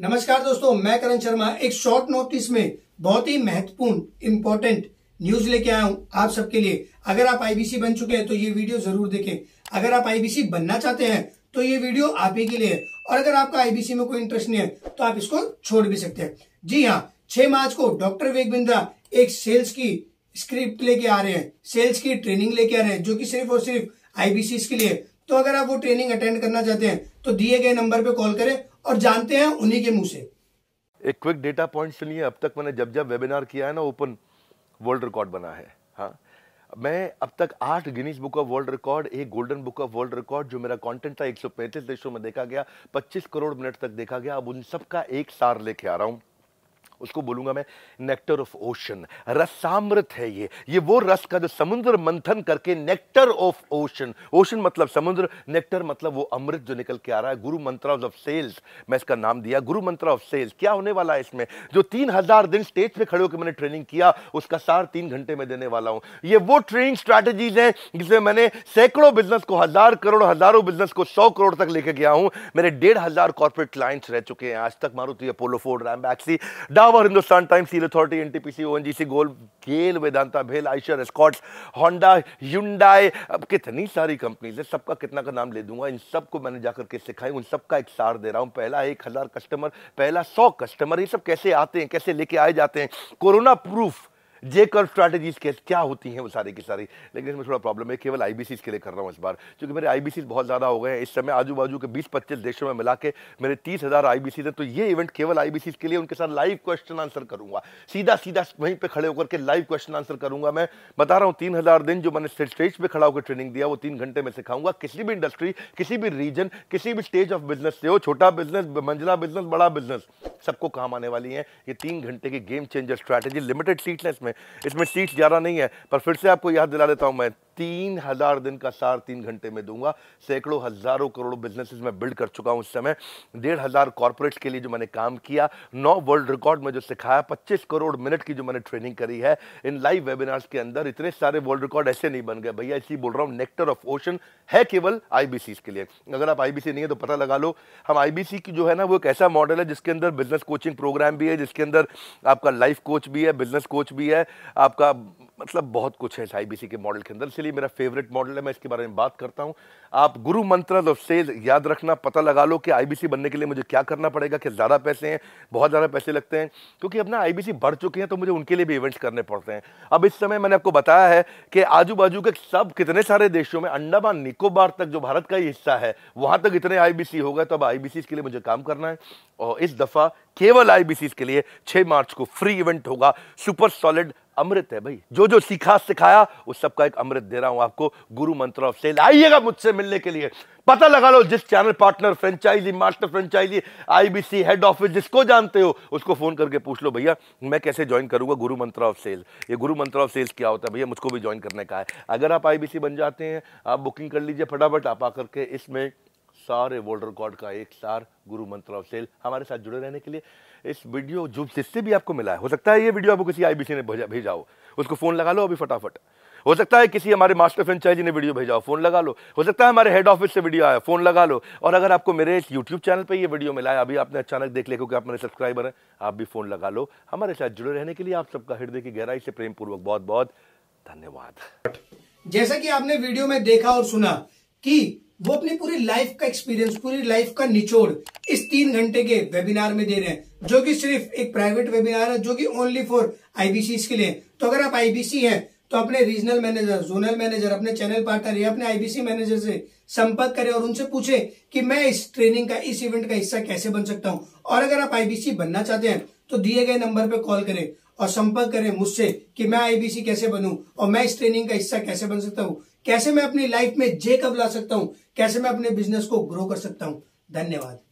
नमस्कार दोस्तों मैं करण शर्मा एक शॉर्ट नोटिस में बहुत ही महत्वपूर्ण इम्पोर्टेंट न्यूज लेके आया हूँ आप सबके लिए अगर आप आईबीसी बन चुके हैं तो ये वीडियो जरूर देखें अगर आप आईबीसी बनना चाहते हैं तो ये वीडियो आप ही के लिए है और अगर आपका आईबीसी में कोई इंटरेस्ट नहीं है तो आप इसको छोड़ भी सकते हैं जी हाँ छह मार्च को डॉक्टर वेग बिंद्रा एक सेल्स की स्क्रिप्ट लेके आ रहे हैं सेल्स की ट्रेनिंग लेके आ रहे हैं जो कि सिर्फ और सिर्फ आईबीसी के लिए तो अगर आप वो ट्रेनिंग अटेंड करना चाहते हैं तो दिए गए नंबर पे कॉल करें और जानते हैं उन्हीं के मुंह से एक क्विक डेटा पॉइंट सुनिए अब तक मैंने जब जब वेबिनार किया है ना ओपन वर्ल्ड रिकॉर्ड बना है हाँ मैं अब तक आठ Guinness book of world record एक golden book of world record जो मेरा कंटेंट था 135 देशों में देखा गया 25 करोड़ मिनट तक देखा गया अब उन सब का एक सार लेके आ रहा हूँ उसको बोलूंगा मैं नेक्टर ऑफ ओशन रसामृत है ये ये वो रस का जो समुद्र मंथन करके नेक्टर ऑफ ओशन ओशन मतलब समुद्र नेक्टर मतलब वो अमृत जो निकल के आ रहा है गुरु मंत्र ऑफ सेल्स मैं इसका नाम दिया गुरु मंत्र ऑफ सेल्स क्या होने वाला है इसमें जो तीन हज़ार दिन स्टेज पे खड़े होकर मैंने ट्रेनिंग किया उसका सार तीन घंटे में देने वाला हूं ये वो ट्रेनिंग स्ट्रैटेजीज है जिसमें मैंने सैकड़ों बिजनेस को हज़ार करोड़ हज़ारों बिजनेस को सौ करोड़ तक लेके गया हूं मेरे डेढ़ हज़ार कॉर्पोरेट क्लाइंट्स रह चुके हैं आज तक Maruti Apollo Ford Ranbaxy Power, Hindustan Times, Steel and NTPC, ONGC, गोल गेल वेदांता भेल आइशर स्कॉट्स होंडा ह्यूंडाई अब कितनी सारी कंपनीज है सबका कितना का नाम ले दूंगा इन सबको मैंने जाकर के सिखाई उन सबका एक सार दे रहा हूँ पहला एक हज़ार कस्टमर पहला सौ कस्टमर ये सब कैसे आते हैं कैसे लेके आए जाते हैं corona proof J curve strategies के क्या होती हैं वो सारी की सारी लेकिन इसमें थोड़ा प्रॉब्लम है केवल आई के लिए कर रहा हूँ इस बार क्योंकि मेरे आई बहुत ज़्यादा हो गए हैं इस समय आजू बाजू के बीस पच्चीस देशों में मिला के मेरे तीस हज़ार आई हैं तो ये इवेंट केवल आई के लिए उनके साथ लाइव क्वेश्चन आंसर करूँगा सीधा सीधा वहीं पर खड़े होकर के लाइव क्वेश्चन आंसर करूँगा मैं बता रहा हूँ तीन हज़ार दिन जो मैंने स्टेज पर खड़ा होकर ट्रेनिंग दिया वो तीन घंटे में सिखाऊंगा किसी भी इंडस्ट्री किसी भी रीजन किसी भी स्टेज ऑफ बिजनेस से हो छोटा बिजनेस मंजिला बिजनेस बड़ा बिजनेस सबको काम आने वाली है ये तीन घंटे की game changer strategy limited seat है इसमें इसमें सीट ज़्यादा नहीं है पर फिर से आपको याद दिला देता हूँ मैं तीन हज़ार दिन का सार तीन घंटे में दूंगा सैकड़ों हज़ारों करोड़ों बिजनेसेस मैं बिल्ड कर चुका हूँ उस समय डेढ़ हज़ार कॉरपोरेट्स के लिए जो मैंने काम किया नौ वर्ल्ड रिकॉर्ड में जो सिखाया पच्चीस करोड़ मिनट की जो मैंने ट्रेनिंग करी है इन लाइव वेबिनार्स के अंदर इतने सारे वर्ल्ड रिकॉर्ड ऐसे नहीं बन गए भैया इसी बोल रहा हूँ नेक्टर ऑफ ओशन है केवल आई के लिए अगर आप आई नहीं है तो पता लगा लो हम आई की जो है ना वो एक ऐसा मॉडल है जिसके अंदर बिजनेस कोचिंग प्रोग्राम भी है जिसके अंदर आपका लाइफ कोच भी है बिजनेस कोच भी है आपका मतलब बहुत कुछ है एस आई के मॉडल के अंदर इसलिए मेरा फेवरेट मॉडल है मैं इसके बारे में बात करता हूँ आप गुरु मंत्र ऑफ सेल याद रखना पता लगा लो कि आई बनने के लिए मुझे क्या करना पड़ेगा कि ज़्यादा पैसे हैं बहुत ज़्यादा पैसे लगते हैं क्योंकि अपना आई बढ़ चुके हैं तो मुझे उनके लिए भी इवेंट्स करने पड़ते हैं अब इस समय मैंने आपको बताया है कि आजू बाजू के सब कितने सारे देशों में अंडमान निकोबार तक जो भारत का ही हिस्सा है वहाँ तक इतने आई हो गए तो अब आई के लिए मुझे काम करना है और इस दफ़ा केवल आई के लिए छः मार्च को फ्री इवेंट होगा सुपर सॉलिड अमृत है भाई जो जो सीखा सिखाया उस सबका एक अमृत दे रहा हूं आपको गुरु मंत्र ऑफ सेल आइएगा मुझसे मिलने के लिए पता लगा लो जिस channel partner franchisee master franchisee IBC head office जिसको जानते हो उसको फोन करके पूछ लो भैया मैं कैसे ज्वाइन करूंगा गुरु मंत्र ऑफ सेल्स ये गुरु मंत्र ऑफ सेल्स क्या होता है भैया मुझको भी ज्वाइन करने का है अगर आप आईबीसी बन जाते हैं आप बुकिंग कर लीजिए फटाफट आप आकर के इसमें सारे वर्ल्ड रिकॉर्ड का एक सार गुरु मंत्र ऑफ सेल हमारे साथ जुड़े रहने के लिए इस वीडियो जो जिससे भी आपको मिला है हो सकता है ये वीडियो आपको किसी आईबीसी ने भेजा हो उसको फ़ोन लगा लो अभी फटाफट हो सकता है किसी हमारे मास्टर फ्रेंचाइजी ने वीडियो भेजा हो फ़ोन लगा लो हो सकता है हमारे हेड ऑफिस से वीडियो आया फ़ोन लगा लो और अगर आपको मेरे इस यूट्यूब चैनल पे ये वीडियो मिला है अभी आपने अचानक देख लिया क्योंकि आप मेरे सब्सक्राइबर हैं आप भी फ़ोन लगा लो हमारे साथ जुड़े रहने के लिए आप सबका हृदय की गहराई से प्रेम पूर्वक बहुत बहुत धन्यवाद जैसे कि आपने वीडियो में देखा और सुना कि वो अपनी पूरी लाइफ का एक्सपीरियंस पूरी लाइफ का निचोड़ इस तीन घंटे के वेबिनार में दे रहे हैं जो कि सिर्फ एक प्राइवेट वेबिनार है जो कि ओनली फॉर आईबीसी के लिए तो अगर आप आईबीसी हैं तो अपने रीजनल मैनेजर जोनल मैनेजर अपने चैनल पार्टनर या अपने आईबीसी मैनेजर से संपर्क करें और उनसे पूछे कि मैं इस ट्रेनिंग का इस इवेंट का हिस्सा कैसे बन सकता हूं और अगर आप आईबीसी बनना चाहते हैं तो दिए गए नंबर पर कॉल करें और संपर्क करें मुझसे कि मैं आईबीसी कैसे बनूं और मैं इस ट्रेनिंग का हिस्सा कैसे बन सकता हूं कैसे मैं अपनी लाइफ में जेकब ला सकता हूं कैसे मैं अपने बिजनेस को ग्रो कर सकता हूं धन्यवाद